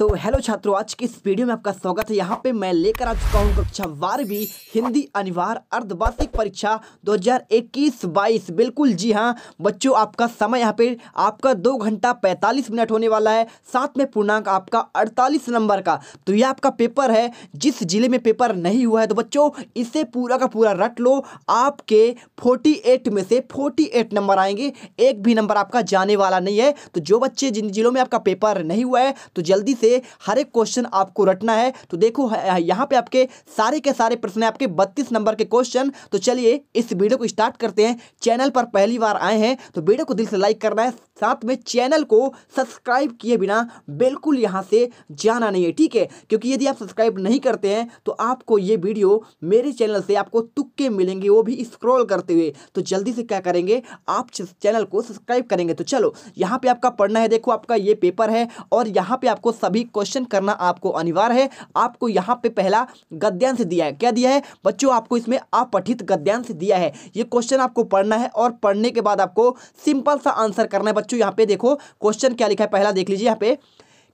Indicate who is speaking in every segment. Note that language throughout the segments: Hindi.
Speaker 1: तो हेलो छात्रों आज की इस वीडियो में आपका स्वागत है यहाँ पे मैं लेकर आ चुका हूँ कक्षा बारहवीं हिंदी अनिवार्य अर्धवार्षिक परीक्षा 2021-22 बिल्कुल जी हाँ बच्चों आपका समय यहाँ पे आपका दो घंटा 45 मिनट होने वाला है साथ में पूर्णांक आपका 48 नंबर का तो यह आपका पेपर है जिस जिले में पेपर नहीं हुआ है तो बच्चों इसे पूरा का पूरा रट लो आपके फोर्टी में से फोर्टी नंबर आएंगे एक भी नंबर आपका जाने वाला नहीं है तो जो बच्चे जिन जिलों में आपका पेपर नहीं हुआ है तो जल्दी से से हर एक क्वेश्चन आपको रटना है तो देखो यहाँ पे आपके सारे के सारे प्रश्न आपके 32 नंबर के क्वेश्चन तो चलिए इस वीडियो को स्टार्ट करते हैं चैनल पर पहली बार आए हैं तो वीडियो को दिल से लाइक करना है साथ में चैनल को सब्सक्राइब किए बिना बिल्कुल यहाँ से जाना नहीं है ठीक है क्योंकि यदि आप सब्सक्राइब नहीं करते हैं तो आपको ये वीडियो मेरे चैनल से आपको तुक्के मिलेंगे वो भी स्क्रॉल करते हुए तो जल्दी से क्या करेंगे आप चैनल को सब्सक्राइब करेंगे तो चलो यहाँ पे आपका पढ़ना है देखो आपका ये पेपर है और यहाँ पे आपको सभी भी क्वेश्चन करना आपको अनिवार्य है आपको यहाँ पे पहला गद्यांश दिया है क्या दिया है बच्चों आपको इसमें अपठित गद्यांश दिया है ये क्वेश्चन आपको पढ़ना है और पढ़ने के बाद आपको सिंपल सा आंसर करना है बच्चों यहाँ पे देखो क्वेश्चन क्या लिखा है पहला देख लीजिए यहाँ पे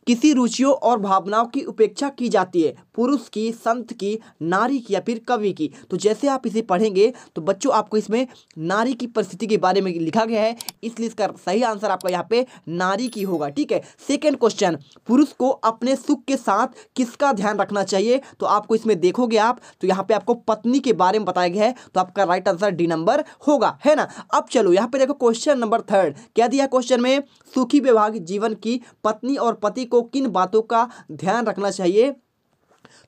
Speaker 1: किसी रुचियों और भावनाओं की उपेक्षा की जाती है पुरुष की संत की नारी की या फिर कवि की तो जैसे आप इसे पढ़ेंगे तो बच्चों आपको इसमें नारी की परिस्थिति के बारे में लिखा गया है इसलिए इसका सही आंसर आपका यहाँ पे नारी की होगा ठीक है सेकेंड क्वेश्चन पुरुष को अपने सुख के साथ किसका ध्यान रखना चाहिए तो आपको इसमें देखोगे आप तो यहाँ पे आपको पत्नी के बारे में बताया गया है तो आपका राइट आंसर डी नंबर होगा है ना अब चलो यहाँ पे देखो क्वेश्चन नंबर थर्ड क्या दिया क्वेश्चन में सुखी विभाग जीवन की पत्नी और पति को आपको किन बातों का ध्यान रखना चाहिए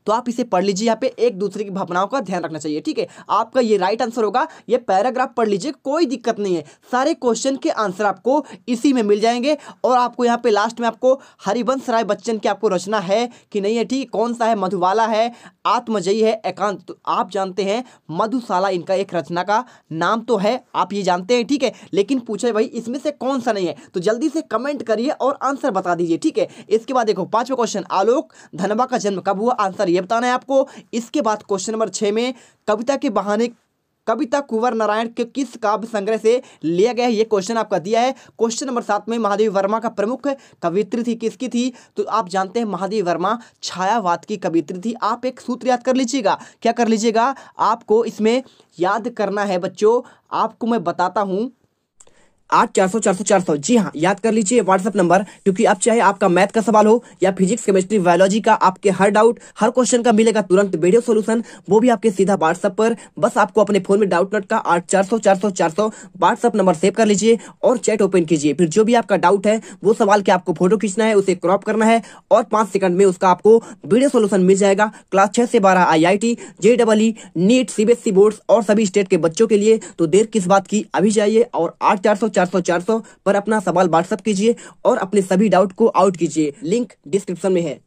Speaker 1: तो आप इसे पढ़ लीजिए यहाँ पे एक दूसरे की भावनाओं का ध्यान रखना चाहिए ठीक है आपका ये राइट आंसर होगा ये पैराग्राफ पढ़ लीजिए कोई दिक्कत नहीं है सारे क्वेश्चन के आंसर आपको इसी में मिल जाएंगे और आपको यहाँ पे लास्ट में आपको हरिवंश राय बच्चन की आपको रचना है कि नहीं है ठीक कौन सा है मधुबाला है आत्मजयी है एकांत तो आप जानते हैं मधुशाला इनका एक रचना का नाम तो है आप ये जानते हैं ठीक है लेकिन पूछे भाई इसमें से कौन सा नहीं है तो जल्दी से कमेंट करिए और आंसर बता दीजिए ठीक है इसके बाद देखो पांचवा क्वेश्चन आलोक धनबा का जन्म कब हुआ आंसर ये बताना है आपको इसके बाद क्वेश्चन नंबर छः में कविता के बहाने कविता कुंवर नारायण के किस काव्य संग्रह से लिया गया है ये क्वेश्चन आपका दिया है क्वेश्चन नंबर सात में महादेवी वर्मा का प्रमुख कवित्री थी किसकी थी तो आप जानते हैं महादेवी वर्मा छायावाद की कवित्री थी आप एक सूत्र याद कर लीजिएगा क्या कर लीजिएगा आपको इसमें याद करना है बच्चों आपको मैं बताता हूँ आठ चार सौ चार सौ चार सौ जी हाँ याद कर लीजिए व्हाट्सएप नंबर क्योंकि अब चाहे आपका मैथ का सवाल हो या फिजिक्स केमिस्ट्री बायोलॉजी का आपके हर डाउट हर क्वेश्चन का मिलेगा तुरंत वीडियो सोल्यूशन वो भी आपके सीधा व्हाट्सएप पर बस आपको अपने फोन में डाउट नोट का आठ चार सौ चार सौ चार सौ व्हाट्सएप नंबर सेव कर लीजिए और चैट ओपन कीजिए फिर जो भी आपका डाउट है वो सवाल के आपको फोटो खींचना है उसे क्रॉप करना है और पांच सेकंड में उसका आपको वीडियो सोल्यूशन मिल जाएगा क्लास छह से बारह I I T J double E NEET CBSE board और सभी स्टेट के बच्चों के लिए तो देर किस बात की अभी जाइए और आठ चार सौ चार सौ चार सौ पर अपना सवाल व्हाट्सअप कीजिए और अपने सभी डाउट को आउट कीजिए लिंक डिस्क्रिप्शन में है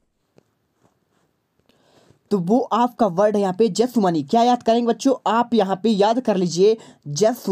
Speaker 1: तो वो आपका वर्ड है यहाँ पे जेफ मनी क्या याद करेंगे बच्चों आप यहाँ पे याद कर लीजिए जेफ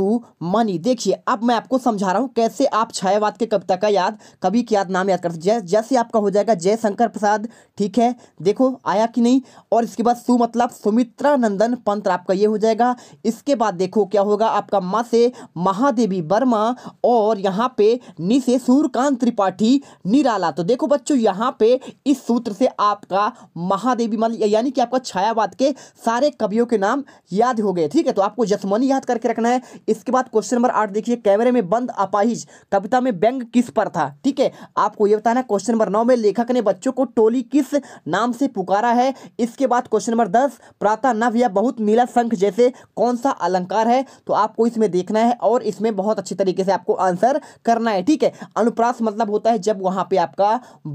Speaker 1: मनी देखिए अब मैं आपको समझा रहा हूँ कैसे आप छायावाद के कविता का याद कभी की याद नाम याद कर सकते जैसे आपका हो जाएगा जय शंकर प्रसाद ठीक है देखो आया कि नहीं और इसके बाद सु मतलब सुमित्रा नंदन पंत आपका ये हो जाएगा इसके बाद देखो क्या होगा आपका माँ से महादेवी वर्मा और यहाँ पे नी से सूर्यकांत त्रिपाठी निराला तो देखो बच्चों यहाँ पे इस सूत्र से आपका महादेवी मान यानी यानी कि आपको छायावाद के सारे कवियों के नाम याद हो गए ठीक है तो आपको जसमनी याद करके रखना है इसके बाद क्वेश्चन नंबर आठ देखिए कैमरे में बंद अपाहिज कविता में व्यंग किस पर था ठीक है आपको यह बताना क्वेश्चन नंबर नौ में लेखक ने बच्चों को टोली किस नाम से पुकारा है इसके बाद क्वेश्चन नंबर दस प्राता नव या बहुत नीला संख जैसे कौन सा अलंकार है तो आपको इसमें देखना है और इसमें बहुत अच्छी तरीके से आपको आंसर करना है ठीक है अनुप्रास मतलब होता है जब वहां पे आपका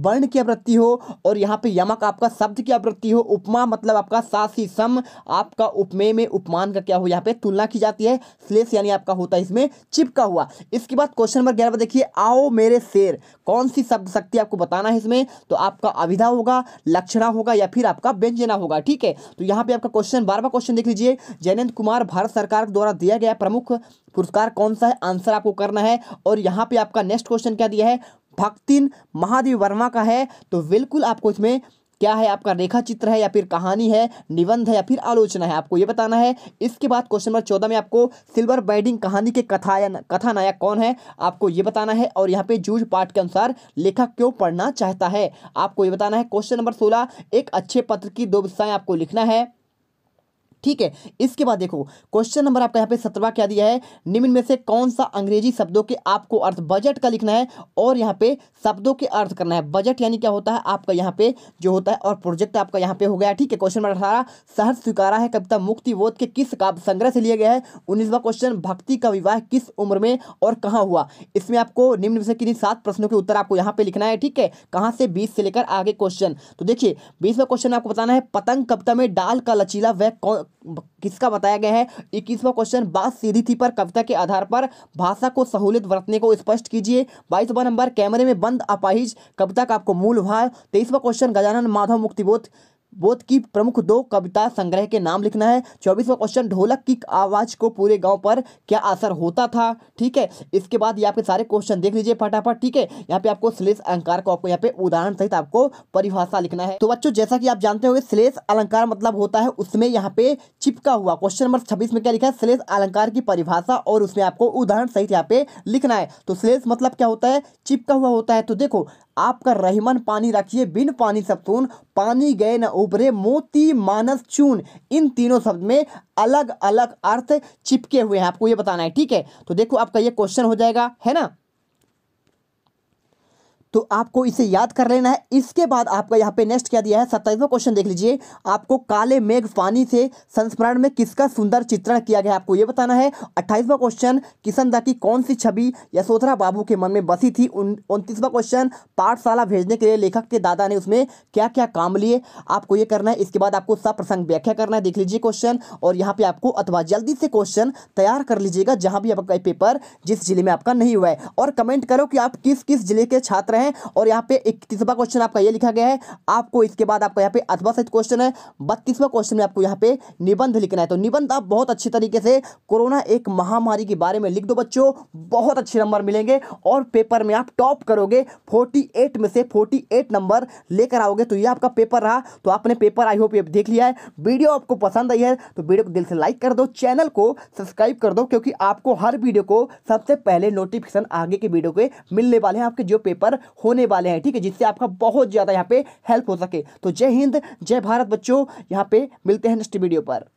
Speaker 1: वर्ण की आवृत्ति हो और यहाँ पे यमक आपका शब्द की आवृत्ति हो उपमा तुलना मतलब आपका सासी सम आपका उपमेय में उपमान का क्या हो यहाँ पे तुलना की जाती है स्लेस यानी आपका होता है इसमें चिपका हुआ इसके बाद क्वेश्चन नंबर ग्यारह देखिए आओ मेरे शेर कौन सी शब्द शक्ति आपको बताना है इसमें तो आपका अविधा होगा लक्षणा होगा या फिर आपका व्यंजना होगा ठीक है तो यहाँ पे आपका क्वेश्चन बारहवा क्वेश्चन देख लीजिए जयनंद कुमार भारत सरकार द्वारा दिया गया प्रमुख पुरस्कार कौन सा है आंसर आपको करना है और यहाँ पे आपका नेक्स्ट क्वेश्चन क्या दिया है भक्तिन महादेव वर्मा का है तो बिल्कुल आपको इसमें क्या है आपका रेखा चित्र है या फिर कहानी है निबंध है या फिर आलोचना है आपको ये बताना है इसके बाद क्वेश्चन नंबर चौदह में आपको सिल्वर बैडिंग कहानी के कथा या कथा नायक कौन है आपको ये बताना है और यहाँ पे जूझ पाठ के अनुसार लेखक क्यों पढ़ना चाहता है आपको ये बताना है क्वेश्चन नंबर सोलह एक अच्छे पत्र की दो विस्ताएं आपको लिखना है ठीक है इसके बाद देखो क्वेश्चन नंबर आपका यहाँ पे सत्रवा क्या दिया है निम्न में से कौन सा अंग्रेजी शब्दों के आपको अर्थ बजट का लिखना है और यहाँ पे शब्दों के अर्थ करना है बजट यानी क्या होता है आपका यहाँ पे जो होता है और प्रोजेक्ट आपका यहाँ पे हो गया ठीक है क्वेश्चन नंबर अठारह सहर्ष स्वीकारा है कविता मुक्ति बोध के किस काव्य संग्रह से लिया गया है उन्नीसवा क्वेश्चन भक्ति का विवाह किस उम्र में और कहाँ हुआ इसमें आपको निम्न में से किन्हीं सात प्रश्नों के उत्तर आपको यहाँ पे लिखना है ठीक है कहाँ से बीस से लेकर आगे क्वेश्चन तो देखिए बीसवा क्वेश्चन आपको बताना है पतंग कविता में डाल का लचीला वह किसका बताया गया है इक्कीसवां क्वेश्चन बात सीधी थी पर कविता के आधार पर भाषा को सहूलियत बरतने को स्पष्ट कीजिए बाईसवा नंबर कैमरे में बंद अपाहिज कविता का आपको मूल भाव तेईसवा क्वेश्चन गजानन माधव मुक्तिबोध बोध की प्रमुख दो कविता संग्रह के नाम लिखना है चौबीसवा क्वेश्चन ढोलक की आवाज़ को पूरे गांव पर क्या असर होता था ठीक है इसके बाद ये आपके सारे क्वेश्चन देख लीजिए फटाफट ठीक है यहाँ पे आपको श्लेष अलंकार को आपको यहाँ पे उदाहरण सहित आपको परिभाषा लिखना है तो बच्चों जैसा कि आप जानते हो श्लेष अलंकार मतलब होता है उसमें यहाँ पे चिपका हुआ क्वेश्चन नंबर छब्बीस में क्या लिखा है श्लेष अलंकार की परिभाषा और उसमें आपको उदाहरण सहित यहाँ पे लिखना है तो श्लेष मतलब क्या होता है चिपका हुआ होता है तो देखो आपका रहीमन पानी रखिए बिन पानी सप्तून पानी गए न उभरे मोती मानस चून इन तीनों शब्द में अलग अलग अर्थ चिपके हुए हैं आपको ये बताना है ठीक है तो देखो आपका ये क्वेश्चन हो जाएगा है ना तो आपको इसे याद कर लेना है इसके बाद आपका यहाँ पे नेक्स्ट क्या दिया है सत्ताईसवा क्वेश्चन देख लीजिए आपको काले मेघ पानी से संस्मरण में किसका सुंदर चित्रण किया गया आपको ये बताना है अट्ठाईसवा क्वेश्चन किशन दा की कौन सी छवि यशोधरा बाबू के मन में बसी थी उनतीसवा क्वेश्चन पाठशाला भेजने के लिए लेखक के दादा ने उसमें क्या क्या काम लिए आपको ये करना है इसके बाद आपको सब प्रसंग व्याख्या करना है देख लीजिए क्वेश्चन और यहाँ पे आपको अथवा जल्दी से क्वेश्चन तैयार कर लीजिएगा जहाँ भी आपका पेपर जिस जिले में आपका नहीं हुआ है और कमेंट करो कि आप किस किस जिले के छात्र हैं है और यहाँ पे इकतीसवा क्वेश्चन आपका ये लिखा गया है आपको इसके बाद आपका यहाँ पे अथवा सहित क्वेश्चन है बत्तीसवा क्वेश्चन में आपको यहाँ पे निबंध लिखना है तो निबंध आप बहुत अच्छे तरीके से कोरोना एक महामारी के बारे में लिख दो बच्चों बहुत अच्छे नंबर मिलेंगे और पेपर में आप टॉप करोगे फोर्टी में से फोर्टी नंबर लेकर आओगे तो ये आपका पेपर रहा तो आपने पेपर आई होप ये देख लिया है वीडियो आपको पसंद आई है तो वीडियो को दिल से लाइक कर दो चैनल को सब्सक्राइब कर दो क्योंकि आपको हर वीडियो को सबसे पहले नोटिफिकेशन आगे के वीडियो के मिलने वाले हैं आपके जो पेपर होने वाले हैं ठीक है जिससे आपका बहुत ज़्यादा यहाँ पे हेल्प हो सके तो जय हिंद जय भारत बच्चों यहाँ पे मिलते हैं नेक्स्ट वीडियो पर